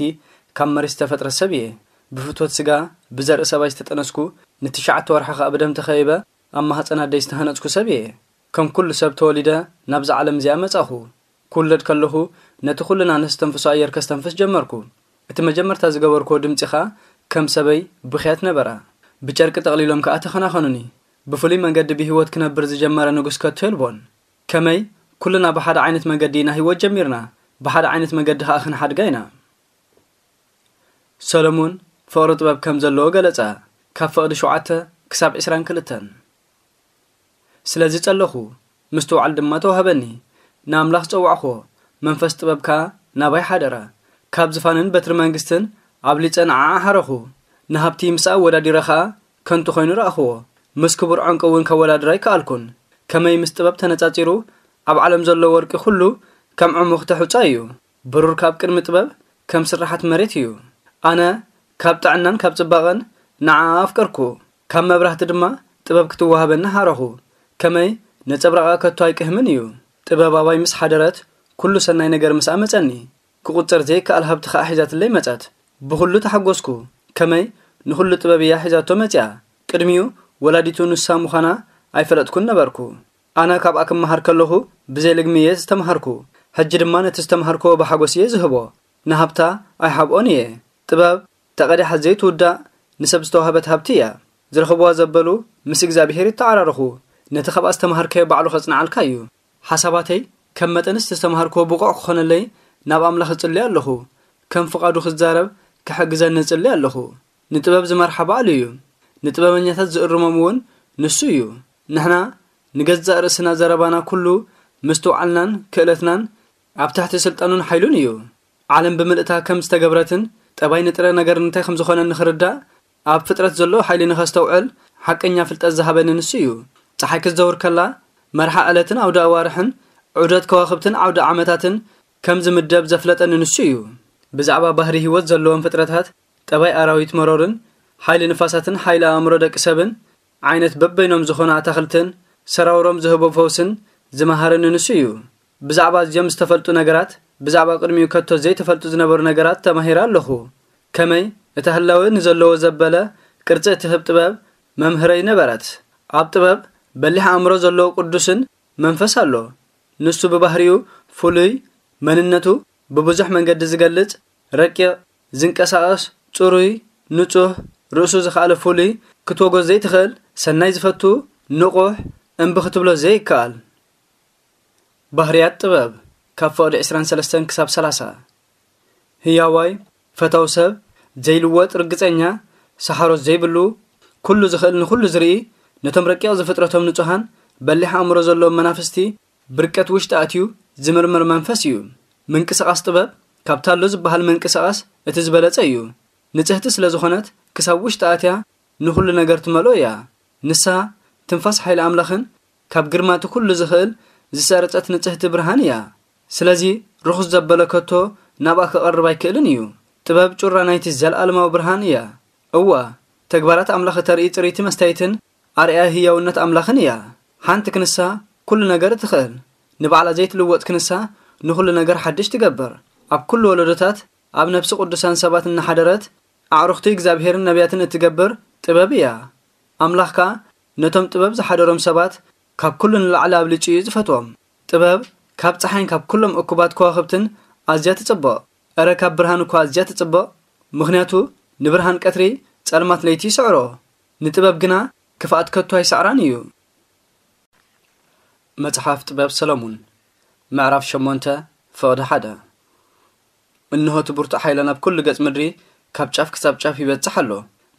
ካብ መሬት ዝተፈጥረ ሰብ እየ ብፍትወት ስጋ ብዘርኢ ሰባይ ዝተጠነስኩ ንትሽዓተ ወርሒ ኸ ብደም ተኸይበ ኣብ ማህፀን ዝተሃነፅኩ ሰብ እየ ከም ኩሉ ሰብ ተወሊደ ናብዛ ዓለም እዚኣ መጻኹ ክውለድ ከለኹ ነቲ ኩሉና ነስተንፍሶ ኣየር ከስተንፍስ ጀመርኩ እቲ መጀመርታ ዝገበርክዎ ድምፂ ኻ ከም ሰበይ ብኽያት ነበራ ብጨርቂ ጠቕሊሎም ከዓ ተኸናኸኑኒ ብፍሉይ መንገዲ ብህይወት ክነብር ዝጀመረ ንጉስ ከቶ የልቦን ከመይ ኩልና ብሓደ ዓይነት መንገዲ ኢና ህይወት ጀሚርና ብሓደ ዓይነት መንገዲ ከዓ ክንሓድጋ ኢና ሰሎሙን ፍቕሪ ጥበብ ከም ዘለዎ ገለጸ ካብ ፍቕዲ 7 ክሳብ 22 ስለዚ ጸለኹ ምስ ትውዓል ድማ ተዋህበኒ ንኣምላኽ ዝፀዋዕኽዎ መንፈስ ጥበብካ ናባይ ሓደረ ካብ ዝፋንን በትሪ መንግስትን ኣብ ሊፀን ዓዓ ሓረኹ ንሃብቲ ምስኣ ወዳዲረ ኸኣ ከንቱ ኾይኑ ረእኽዎ ምስ ክቡር ዕንቂ እውን ከወዳድራ ይከኣልኩን ከመይ ምስ ጥበብ ተነጻጺሩ ኣብ ዓለም ዘሎ ወርቂ ኩሉ ከም ዕሙኽ ተሑፃ እዩ ብሩር ካብ ቅድሚ ጥበብ ከም ስራሓት መሬት እዩ ኣነ ካብ ጥዕናን ካብ ጽባቐን ንዓ ኣፍቀርኩ ካብ መብራህቲ ድማ ጥበብ ክትዋሃበና ሃረኹ ከመይ ነጸብራቓ ከቶ ኣይቅህምን እዩ ጥበባባይ ምስ ሓደረት ኩሉ ሰናይ ነገር ምስ ኣመፀኒ ክቝጸር ዘይከኣል ሃብቲ ኸዓ ሒዛትለይ መጸት ብዅሉ ተሓጐስኩ ከመይ ንዅሉ ጥበብ እያ ሒዛቶ መጺያ ቅድሚኡ ወላዲቱ ንሳ ምዃና ኣይፈለጥኩን ነበርኩ ኣነ ካብኣ ክመሃር ከለኹ ብዘይ ልግሚ እየ ዝተምሃርኩ ሕጂ ድማ ነቲ ዝተምሃርኮ ብሓጐስ እየ ዝህቦ ንሃብታ ኣይሓብኦን እየ ጥበብ ተቐዲሓት ዘይትውዳእ ንሰብ ዝተዋህበት ሃብቲ እያ ዝረኽብዋ ዘበሉ ምስ እግዚኣብሄር ይተዓራርኹ ነቲ ኸብኣ ዝተምሃርከዮ ባዕሉ ኸጽንዓልካ እዩ ሓሳባተይ ከም መጠንስቲ ዝተምሃርኮ ብቑዕ ክኾነለይ ናብ ኣምላኽ እጽሊ ኣለኹ ከም ፍቓዱ ክዛረብ ክሕግዘኒ እጽሊ ኣለኹ ንጥበብ ዝመርሓ በዓል እዩ ንጥበበኛታት ዝእርሞም እውን ንሱ እዩ ንሕና ንገዛእ ርእስና ዘረባና ኩሉ ምስተውዓልናን ክእለትናን ኣብ ታሕቲ ስልጣኑን ሓይሉን እዩ ዓለም ብምልእታ ከም ዝተገብረትን ጠባይ ንጥረ ነገር እንታይ ከም ዝኾነ ንኽርዳእ ኣብ ፍጥረት ዘሎ ሓይሊ ንኸስተውዕል ሓቀኛ ፍልጠት ዝሃበኒ ንሱ እዩ ፀሓይ ክዘውር ከላ መርሓ ዕለትን ኣውደ ኣዋርሕን ዑደት ከዋክብትን ዓውደ ዓመታትን ከም ዝምደብ ዘፍለጠኒ ንሱ እዩ ብዛዕባ ባህሪ ህይወት ዘለዎም ፍጥረታት ጠባይ ኣራዊት መሮርን ሓይሊ ንፋሳትን ሓይሊ ኣእምሮ ደቂ ሰብን ዓይነት በበይኖም ዝኾነ ተኽልትን ሰራውሮም ዝህቦ ፈውስን ዝመሃርን ንሱ እዩ ብዛዕባ እዚኦም ዝተፈልጡ ነገራት ብዛዕባ ቅድሚኡ ከቶ ዘይተፈልጡ ዝነበሩ ነገራት ተማሂረ ኣለኹ ከመይ እቲ ህላዊ ንዘለዎ ዘበለ ቅርፂ እትህብ ጥበብ መምህረይ ነበረት ኣብ ጥበብ በሊሕ ኣእምሮ ዘለዎ ቅዱስን መንፈስ ኣሎ ንሱ ብባህርኡ ፍሉይ መንነቱ ብብዙሕ መንገዲ ዝገልጽ ረቂቕ ዝንቀሳቐስ ጽሩይ ንጹህ ርእሱ ዝኽኣለ ፍሉይ ክትወጎ ዘይትኽእል ሰናይ ዝፈቱ ንቑሕ እምቢ ክትብሎ ዘይከኣል ባህርያት ጥበብ ካብ ፍቕዲ 23 ክሳብ 30 ህያዋይ ፈታዊ ሰብ ዘይልወጥ ርግፀኛ ሰሓሮት ዘይብሉ ኩሉ ዝኽእል ንኩሉ ዝርኢ ነቶም ረቂቕ ዝፍጥረቶም ንጹሃን በሊሕ ኣእምሮ ዘለዎም መናፍስቲ ብርቀት ውሽጢ ኣትዩ ዝምርምር መንፈስ እዩ ምንቅስቓስ ጥበብ ካብታሎ ዝበሃል ምንቅስቓስ እቲ ዝበለጸ እዩ ንጽህቲ ስለ ዝኾነት ክሳብ ውሽጢ ኣትያ ንኹሉ ነገር ትመልኦ እያ ንሳ ትንፋስ ሓይሊ ኣምላኽን ካብ ግርማ እቲ ኩሉ ዝኽእል ዝሰረፀት ንፅህቲ ብርሃን እያ ስለዚ ርኹስ ዘበለ ከቶ ናብኣ ክቐርብ ኣይክእልን እዩ ጥበብ ጩራ ናይቲ ዘለኣለማዊ ብርሃን እያ እዋ ተግባራት ኣምላኽ እተርኢ ፅሪቲ መስታይትን ኣርያ ህያውነት ኣምላኽን እያ ሓንቲ ክንሳ ኩሉ ነገር ትኽእል ንባዕላ ዘይትልወጥ ክንሳ ንኹሉ ነገር ሓድሽ ትገብር ኣብ ኩሉ ወለዶታት ኣብ ነብሲ ቅዱሳን ሰባት እናሓደረት ኣዕሩኽቲ እግዚኣብሄርን ነብያትን እትገብር ጥበብ እያ ኣምላኽካ ነቶም ጥበብ ዝሓደሮም ሰባት ካብ ኩሉ ንላዕሊ ኣብልጭ እዩ ዝፈትዎም ጥበብ ካብ ፀሓይን ካብ ኩሎም እኩባት ከዋኽብትን ኣዝያ ትፅብቕ ዕረ ካብ ብርሃን እኳ ኣዝያ ትፅብቕ ምክንያቱ ንብርሃን ቀትሪ ጸልማት ለይቲ ይስዕሮ ንጥበብ ግና ክፍኣት ከቶ ኣይሰዕራን እዩ መፅሓፍ ጥበብ ሰሎሙን ምዕራፍ 8 ፍቕዲ 1 እንሆ እቲ ብርቱዕ ሓይለ ናብ ኩሉ ገጽ ምድሪ ካብ ጫፍ ክሳብ ጫፍ ይበጽሕ ኣሎ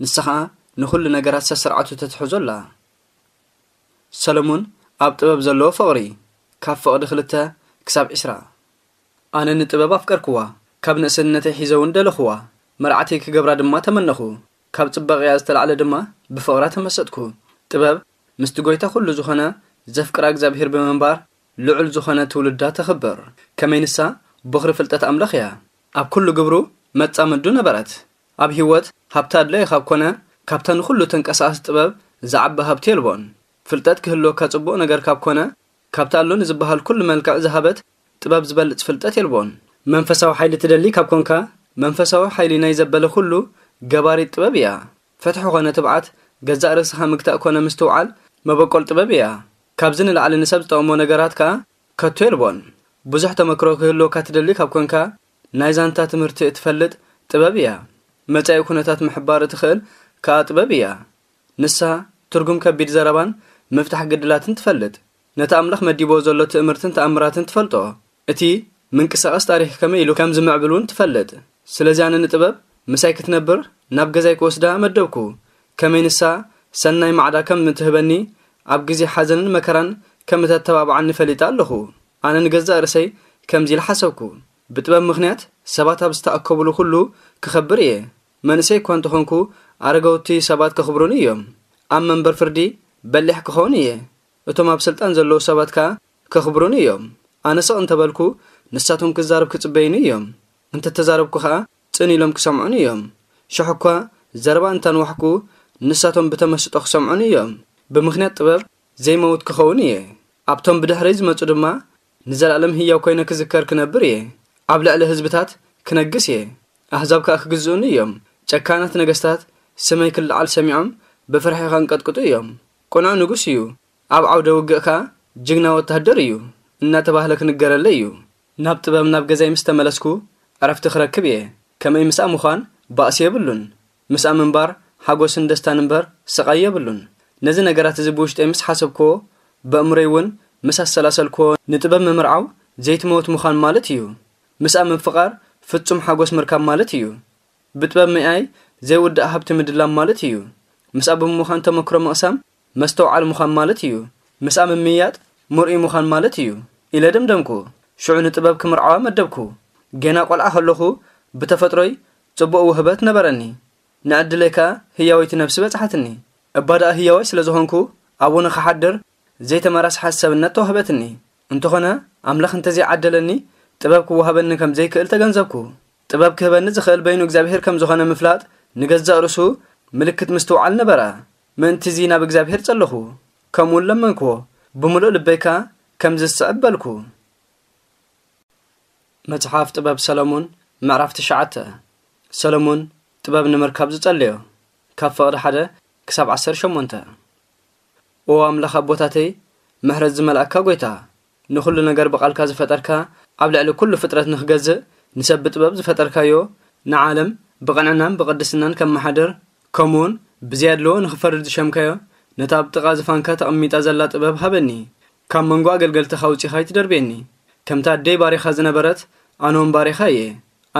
ንስ ኸዓ ንኹሉ ነገራት ሰስርዓቱ ተትሕዞ ኣላ ሰሎሙን ኣብ ጥበብ ዘለዎ ፍቕሪ ካብ ፍቕዲ ክልተ ክሳብ ዒስራ ኣነ ንጥበብ ኣፍቀርክዋ ካብ ንእስነተይ ሒዘ እውን ደለኽዋ መርዓተይ ክገብራ ድማ ተመነኹ ካብ ጽባቐያ ዝተላዕለ ድማ ብፍቕራ ተመሰጥኩ ጥበብ ምስቲ ጐይታ ዅሉ ዝኾነ ዘፍቅራ እግዚኣብሔር ብምንባር ልዑል ዝኾነ ትውልዳ ተኽብር ከመይ ንሳ ብኽሪ ፍልጠት ኣምላኽ እያ ኣብ ኵሉ ግብሩ መጻምዱ ነበረት ኣብ ህይወት ሃብታ ኣድለይ ካብ ኰነ ካብተን ኩሉ ተንቀሳቐሲ ጥበብ ዝዓቢ ሃብቲ የልቦን ፍልጠት ክህልወካ ጽቡቕ ነገር ካብ ኮነ ካብቲ ኣሎ ንዝበሃል ኩሉ መልክዕ ዝሃበት ጥበብ ዝበልፅ ፍልጠት የልቦን መንፈሳዊ ሓይሊ ትደሊ ካብ ኮንካ መንፈሳዊ ሓይሊ ናይ ዘበለ ኩሉ ገባሪት ጥበብ እያ ፈትሒ ኾነ ትብዓት ገዛእ ርእስኻ ምግታእ ኮነ ምስትውዓል መበቆል ጥበብ እያ ካብዚ ንላዕሊ ንሰብ ዝጠቕሞ ነገራት ከኣ ከቶ የልቦን ብዙሕ ተመክሮ ክህልወካ ትደሊ ካብ ኮንካ ናይ ዛንታ ትምህርቲ እትፈልጥ ጥበብ እያ መጻኢ ኩነታት ምሕባር እትኽእል ጥበብ እያ ንሳ ትርጉም ከቢድ ዘረባን ምፍታሕ ግድላትን ትፈልጥ ነቲ ኣምላኽ መዲቦ ዘሎ ትእምርትን ተኣምራትን ትፈልጦ እቲ ምንቅስቓስ ታሪክ ከመይ ኢሉ ከም ዝምዕብል እውን ትፈልጥ ስለዚያ ንንጥበብ ምሳይ ክትነብር ናብ ገዛይ ክወስዳ መደብኩ ከመይ ንሳ ሰናይ ማዕዳ ከም እትህበኒ ኣብ ግዜ ሓዘንን መከራን ከም እተተባብዓኒ ፈሊጣ ኣለኹ ኣነ ንገዛእ ርእሰይ ከምዚ ኢል ሓሰብኩ ብጥበብ ምኽንያት ሰባት ኣብ ዝተኣከብሉ ኩሉ ክኸብር እየ መንእሰይ እኳ እንተኾንኩ ኣረገውቲ ሰባት ከኽብሩኒ እዮም ኣብ መንበር ፍርዲ በሊሕ ክኸውን እየ እቶም ኣብ ስልጣን ዘለዉ ሰባት ከዓ ከኽብሩኒ እዮም ኣነሰቕ እንተበልኩ ንሳቶም ክዛረብ ክጽበይኒ እዮም እንተተዛረብኩ ኸዓ ጽን ኢሎም ክሰምዑኒ እዮም ሸሕ እኳ ዘረባ እንታንዋሕኩ ንሳቶም ብተመስጦ ክሰምዑኒ እዮም ብምኽንያት ጥበብ ዘይመውት ክኸውን እየ ኣብቶም ብድሕሪ ዝመጹ ድማ ንዘለኣለም ህያው ኮይነ ክዝከር ክነብር እየ ኣብ ልዕሊ ህዝብታት ክነግስ እየ ኣሕዛብ ከዓ ክግዝኡኒ እዮም ጨካናት ነገስታት ስመይ ክልዓል ሰሚዖም ብፍርሒኻ ንቀጥቅጡ እዮም ቁና ንጉስ እዩ ኣብ ዓውደ ከዓ ጅግና ወታሃደር እዩ እናተባህለ ክንገረለ እዩ ናብ ጥበብ ናብ ገዛይ ምስ ተመለስኩ ዕረፍቲ ክረክብ እየ ከመይ ምስኣ ምዃን ባእሲ የብሉን ምስኣ ምንባር ሓጎስን ደስታን እምበር ስቓይ የብሉን ነዚ ነገራት እዚ ብውሽጠይ ምስ ሓሰብክዎ በእምሮይ እውን ምስ ኣሰላሰልክዎ ንጥበብ ምምርዓው ዘይትመወት ምዃን ማለት እዩ ምስኣ ምፍቓር ፍጹም ሓጎስ ምርካብ ማለት እዩ ብጥበብ ምእያይ ዘይውዳእ ሃብቲ ምድላም ማለት እዩ ምስኣ ብምዃን ተመክሮ ምቕሳም መስተውዓል ምዃን ማለት እዩ ምስኣ ምምያጥ ምርኢይ ምዃን ማለት እዩ ኢለ ደምደምኩ ሽዑ ንጥበብ ክምርዓዋ መደብኩ ጌና ቈልዓ ከለኹ ብተፈጥሮይ ጽቡቕ ውህበት ነበረኒ ንዕድለይ ከኣ ህያወይቲ ነብሲ በጽሓትኒ እባዳእ ህያወይ ስለ ዝኾንኩ ኣብ ውነ ኸሓድር ዘይተመራስ ሓሰብነት ተዋህበትኒ እንተኾነ ኣምላኽ እንተዘይዓደለኒ ጥበብ ክወሃበኒ ከም ዘይክእል ተገንዘብኩ ጥበብ ክህበኒ ዝኽእል በይኑ እግዚኣብሔር ከም ዝኾነ ምፍላጥ ንገዛእ ርእሱ ምልክት ምስትውዓል ነበራ ምእንቲ እዚ ናብ እግዚኣብሔር ጸለኹ ከምኡውን ለመንክዎ ብምሉእ ልበይካ ከም ዝስዕብ በልኩ መፅሓፍ ጥበብ ሰሎሙን ምዕራፍ ትሽዓተ ሰሎሙን ጥበብ ንምርካብ ዝጸለዮ ካብ ፍቕዲ ሓደ ክሳብ 18 እዋ ኣምላኽ ኣቦታተይ ምሕረት ዝመልኣካ ጐይታ ንኹሉ ነገር ብቓልካ ዝፈጠርካ ኣብ ልዕሊ ኵሉ ፍጥረት ንኽገዝእ ንሰብ ብጥበብ ዝፈጠርካዮ ንዓለም ብቐንዕናን ከም ከመሓደር ከምኡውን ብዝያድለዎ ንኽፈርድ ዝሸምካዮ ነታ ኣብ ጥቓ ዝፋንካ ተቐሚጣ ዘላ ጥበብ ሃበኒ ካብ መንጎ ኣገልገልትኻ ውፂኻይ ትደርብየኒ ከምታ ኣደይ ባሪኻ ዝነበረት ኣነም ባሪኻ እየ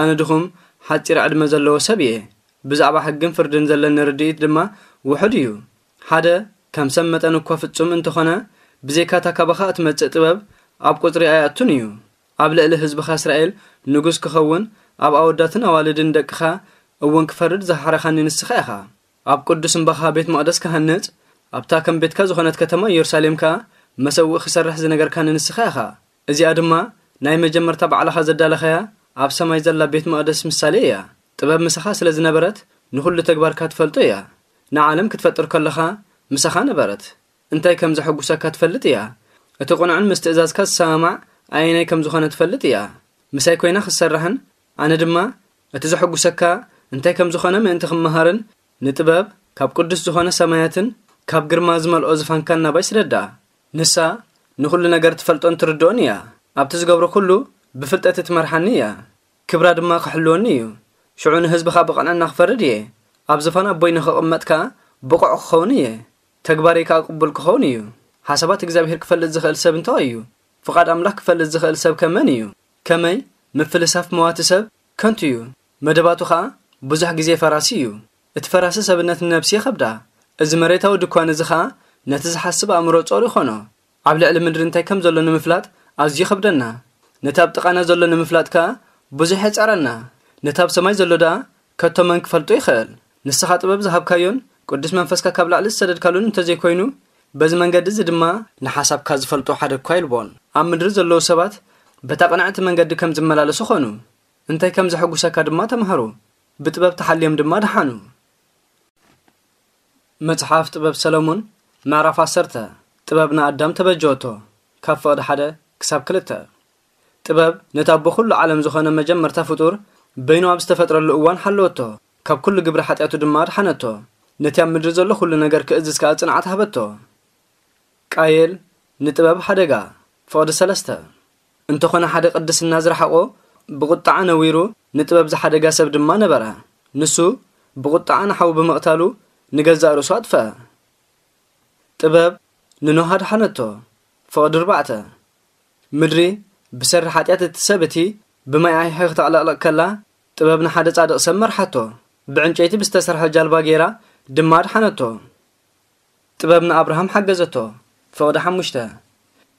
ኣነ ድኹም ሓፂር ዕድመ ዘለዎ ሰብ እየ ብዛዕባ ሕግን ፍርድን ዘለኒ ርድኢት ድማ ውሑድ እዩ ሓደ ከም ሰብ መጠን እኳ ፍጹም እንተኾነ ብዘይካታ ካባኻ እትመጽእ ጥበብ ኣብ ቁፅሪ ኣይኣቱን እዩ ኣብ ልዕሊ ህዝብኻ እስራኤል ንጉስ ክኸውን ኣብ ኣወዳትን ኣዋልድን ደቅኻ እውን ክፈርድ ዝሓረኻኒ ንስኻ ኢኻ ኣብ ቅዱስ እምባኻ ቤት መቕደስ ክሃንጽ ኣብታ ከም ቤትካ ዝኾነት ከተማ ኢየሩሳሌም ከኣ መሰዊእ ክሰርሕ ዝነገርካኒ ንስኻ ኢኻ እዚኣ ድማ ናይ መጀመርታ በዕልኻ ዘዳለኸያ ኣብ ሰማይ ዘላ ቤት መቕደስ ምሳሌ እያ ጥበብ ምሳኻ ስለ ዝነበረት ንኹሉ ተግባርካ ትፈልጦ እያ ንዓለም ክትፈጥር ከለኻ ምሳኻ ነበረት እንታይ ከም ዘሐጉሰካ ትፈልጥ እያ እቲ ቁንዕን ምስትእዛዝካ ዝሰማማዕ ዓይነይ ከም ዝኾነ ትፈልጥ እያ ምሳይ ኮይና ክሰርሕን ኣነ ድማ እቲ ዘሐጒሰካ እንታይ ከም ዝኾነ ምእንቲ ክምሃርን ንጥበብ ካብ ቅዱስ ዝኾነ ሰማያትን ካብ ግርማ ዝመልኦ ዝፋንካን ናባይ ስለ ደኣ ንሳ ንኹሉ ነገር ትፈልጦን ትርድኦን እያ ኣብቲ ዝገብሮ ኩሉ ብፍልጠት እትመርሓኒ እያ ክብራ ድማ ክሕልወኒ እዩ ሽዑ ንህዝቢኻ ብቐንዕና ክፈርድ እየ ኣብ ዝፋን ኣቦይ ንኽቕመጥ ከኣ ብቑዕ ክኸውን እየ ተግባሬ ከዓ ቅቡል ክኸውን እዩ ሓሳባት እግዚኣብሔር ክፈልጥ ዝኽእል ሰብ እንታይ እዩ ፍቓድ ኣምላኽ ክፈልጥ ዝኽእል ሰብ ከመን እዩ ከመይ ምፍልሳፍ መዋቲ ሰብ ከንቱ እዩ መደባቱ ኸኣ ብዙሕ ግዜ ፈራሲ እዩ እቲ ፈራሲ ሰብነት ንነብሲ ኸብዳ እዚ መሬታዊ ድኳን እዚ ኸኣ ነቲ ዝሓስብ ኣእምሮ ጾሩ ይኾኖ ኣብ ልዕሊ ምድሪ እንታይ ከም ዘሎ ንምፍላጥ ኣዝዩ ኸብደና ነቲ ኣብ ጥቓና ዘሎ ንምፍላጥ ከኣ ብዙሕ የጸረና ነቲ ኣብ ሰማይ ዘሎ ደኣ ከቶ መን ክፈልጦ ይኽእል ንስኻ ጥበብ ዝሃብካዮን ቅዱስ መንፈስካ ካብ ላዕሊ ዝሰደድካሉን እንተዘይኮይኑ በዚ መንገዲ እዚ ድማ ንሓሳብካ ዝፈልጦ ሓደ እኳ ይልቦን ኣብ ምድሪ ዘለዉ ሰባት በታ መንገዲ ከም ዝመላለሱ ኾኑ እንታይ ከም ዘሐጉሰካ ድማ ተምሃሩ ብጥበብ ተሓልዮም ድማ ድሓኑ መፅሓፍ ጥበብ ሰሎሞን ምዕራፍ 10 ጥበብ ንኣዳም ተበጀወቶ ካብ ፍቕዲ ሓደ ክሳብ ክልተ ጥበብ ነታ ብዅሉ ዓለም ዝኾነ መጀመርታ ፍጡር በይኑ ኣብ ዝተፈጥረሉ እዋን ሓለወቶ ካብ ኩሉ ግብሪ ሓጢኣቱ ድማ ድሓነቶ ነቲ ኣብ ምድሪ ዘሎ ኩሉ ነገር ክእዝዝ ከዓ ጽንዓት ሃበቶ ቃየል ንጥበብ ሓደጋ ፍቕዲ ሰለስተ እንተኾነ ሓደ ቅድስና ዝረሓቆ ብቁጣዓ ነዊሩ ንጥበብ ዝሓደጋ ሰብ ድማ ነበረ ንሱ ብቁጣዓ ንሓዊ ብምቕታሉ ንገዛእ ርእሱ ኣጥፈአ ጥበብ ንኖሃ ድሓነቶ ፍቕዲ ኣርባዕተ ምድሪ ብሰሪ ሓጢኣት እቲ ሰብ እቲ ብማይ ኣይሒ ክተቕለቕለቕ ከላ ጥበብ ንሓደ ጻድቕ ሰብ መርሓቶ ብዕንጨይቲ ብዝተሰርሐ ጃልባ ጌይራ ድማ ድሓነቶ ጥበብ ንኣብርሃም ሓገዘቶ ፍቕዲ ሓሙሽተ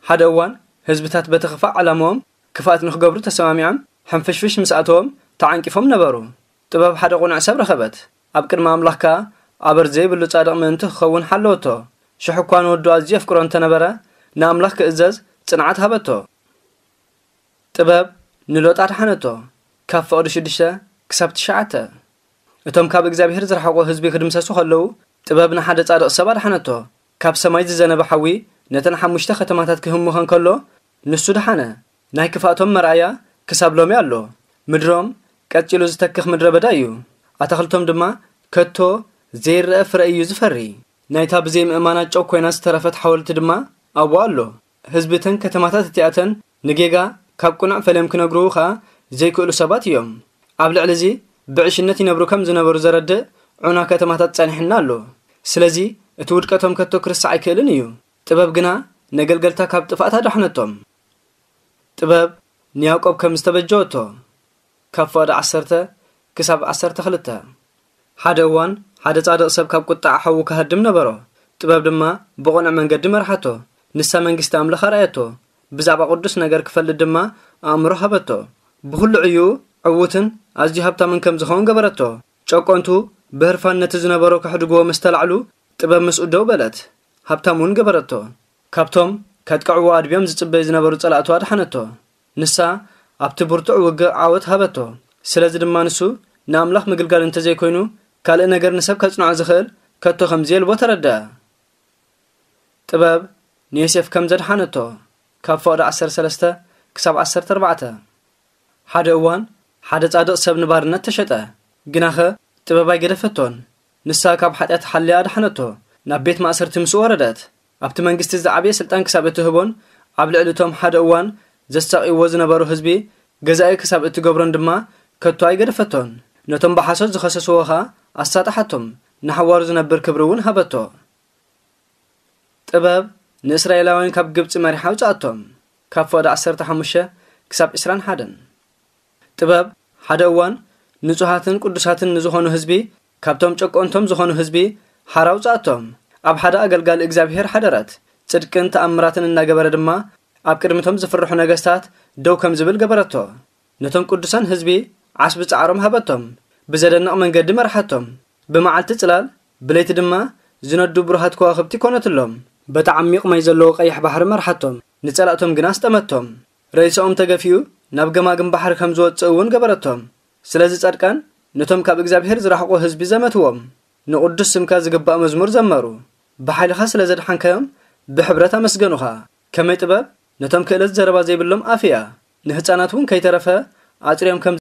ሓደ እዋን ህዝብታት በቲ ክፋእ ዓላሞም ክፋእት ንክገብሩ ተሰማሚዖም ሕንፍሽፍሽ ምስኣቶም ተዓንቂፎም ነበሩ ጥበብ ሓደ ቁኑዕ ሰብ ረኸበት ኣብ ቅድሚ ኣምላኽካ ኣበር ዘይብሉ ጻድቕ ምእንቲ ክኸውን ሓለወቶ ሽሕ እኳ ንወዱ ኣዝዩ ኣፍቅሮ እንተነበረ ንኣምላኽ ክእዘዝ ጽንዓት ሃበቶ ጥበብ ንሎጣ ድሓነቶ ካብ ፍቕዲ 6 ክሳብ 9 እቶም ካብ እግዚኣብሔር ዝረሓቆ ህዝቢ ክድምሰሱ ከለዉ ጥበብ ንሓደ ጻድቕ ሰብ ኣድሓነቶ ካብ ሰማይ ዝዘነበ ሓዊ ነተን ሓሙሽተ ከተማታት ክህምኸን ከሎ ንሱ ድሓነ ናይ ክፋእቶም መርኣያ ክሳብ ሎሚ ኣሎ ምድሮም ቀፂሉ ዝተክኽ ምድረ በዳ እዩ ኣታኽልቶም ድማ ከቶ ዘይረአ ፍረ እዩ ዝፈሪ ናይታ ብዘይ ምእማና ጨው ኮይና ዝተረፈት ሓወልቲ ድማ ኣብኡ ኣሎ ህዝብተን ከተማታት እቲኣተን ንጌጋ ካብ ቁናዕ ፈለም ክነግርዉ ኸኣ ዘይክእሉ ሰባት እዮም ኣብ ልዕሊ እዚ ብዕሽነት ይነብሩ ከም ዝነበሩ ዘረድእ ዑና ከተማታት ጸኒሕና ኣሎ ስለዚ እቲ ውድቀቶም ከቶ ክርስዕ ኣይክእልን እዩ ጥበብ ግና ነገልገልታ ካብ ጥፋእታ ዳሕነቶም ጥበብ ንያዕቆብ ከም ዝተበጀወቶ ካብ ፍቅዲ 1 ሰተ ክሳብ 1ሰርተ 12 ሓደ እዋን ሓደ ጻድቕ ሰብ ካብ ቁጣዕ ሓዉ ካህድም ነበሮ ጥበብ ድማ ብቖንዕ መንገዲ መርሓቶ ንሳ መንግስቲ ኣምላኽ ርኣየቶ ብዛዕባ ቅዱስ ነገር ክፈልጥ ድማ ኣእምሮ ሃበቶ ብኩሉ ዕዩ ዕዉትን ኣዝዩ ሃብታምን ከም ዝኸውን ገበረቶ ጨቆንቱ ብህርፋን ነቲ ዝነበሮ ካሕድግዎ መስተላዕሉ ጥበብ ምስኡ ደው በለት ሃብታም እውን ገበረቶ ካብቶም ከጥቅዕዋ ኣድብዮም ዝፅበይ ዝነበሩ ጸላእቱ ኣድሓነቶ ንሳ ኣብቲ ብርቱዕ ውግእ ዓወት ሃበቶ ስለዚ ድማ ንሱ ንኣምላኽ ምግልጋል እንተ ዘይኮይኑ ካልእ ነገር ንሰብ ከጽንዖ ዝኽእል ከቶ ከም የልቦ ተረድአ ጥበብ ንዮሴፍ ከም ዘድሓነቶ ካብ ፈቕዲ 13 ክሳብ 14 ሓደ እዋን ሓደ ጻድቕ ሰብ ንባርነት ተሸጠ ግናኸ ጥበባይ ገደፈቶን ንሳ ካብ ሓጢኣት ሓልያ ኣድሓነቶ ናብ ቤት ማእሰርቲ ምስኡ ወረደት ኣብቲ መንግስቲ ዝዓበየ ስልጣን ክሳብ እቲ ህቦን ኣብ ልዕሊ እቶም ሓደ እዋን ዘሳቂይዎ ዝነበሩ ህዝቢ ገዛኢ ክሳብ እትገብሮን ድማ ከቶ ኣይገደፈቶን ነቶም ባሓሶት ዝኸሰስዎ ኸ ኣሳጣሓቶም ንሓዋሩ ዝነብር ክብሪ እውን ሃበቶ ጥበብ ንእስራኤላውያን ካብ ግብፂ መሪሓ ውፃኣቶም ካብ ፍቕዲ 15 ክሳብ 21 ጥበብ ሓደ እዋን ንጹሃትን ቅዱሳትን ንዝኾኑ ህዝቢ ካብቶም ጨቆንቶም ዝኾኑ ህዝቢ ሓራ ውፃኣቶም ኣብ ሓደ ኣገልጋሊ እግዚኣብሄር ሓደራት ጽድቅን ተኣምራትን እናገበረ ድማ ኣብ ቅድሚቶም ዝፍርሑ ነገስታት ደው ከም ዝብል ገበረቶ ነቶም ቅዱሳን ህዝቢ ዓስቢ ጻዕሮም ሃበቶም ብዘደንቕ መንገዲ መርሓቶም ብመዓልቲ ጽላል ብለይቲ ድማ ዝነዱ ብሩሃት ከዋኽብቲ ኰነትሎም በቲ ዓሚቕ ማይ ዘለዎ ቀይሕ ባሕሪ መርሓቶም ንጸላእቶም ግና ኣስጠመቶም ርእሲኦም ተገፊኡ ናብ ገማግም ባሕሪ ከም ዝወፅእ እውን ገበረቶም ስለዚ ጸድቃን ነቶም ካብ እግዚኣብሔር ዝረሕቑ ህዝቢ ዘመትዎም ንቕዱስ ስምካ ዝግባእ መዝሙር ዘመሩ ብሓይልኻ ስለ ዘድሓንካዮም ብሕብረት ኣመስገኑኻ ከመይ ጥበብ ነቶም ክእለት ዘረባ ዘይብሎም ኣፍያ ንህፃናት እውን ከይተረፈ ኣፅርዮም ከም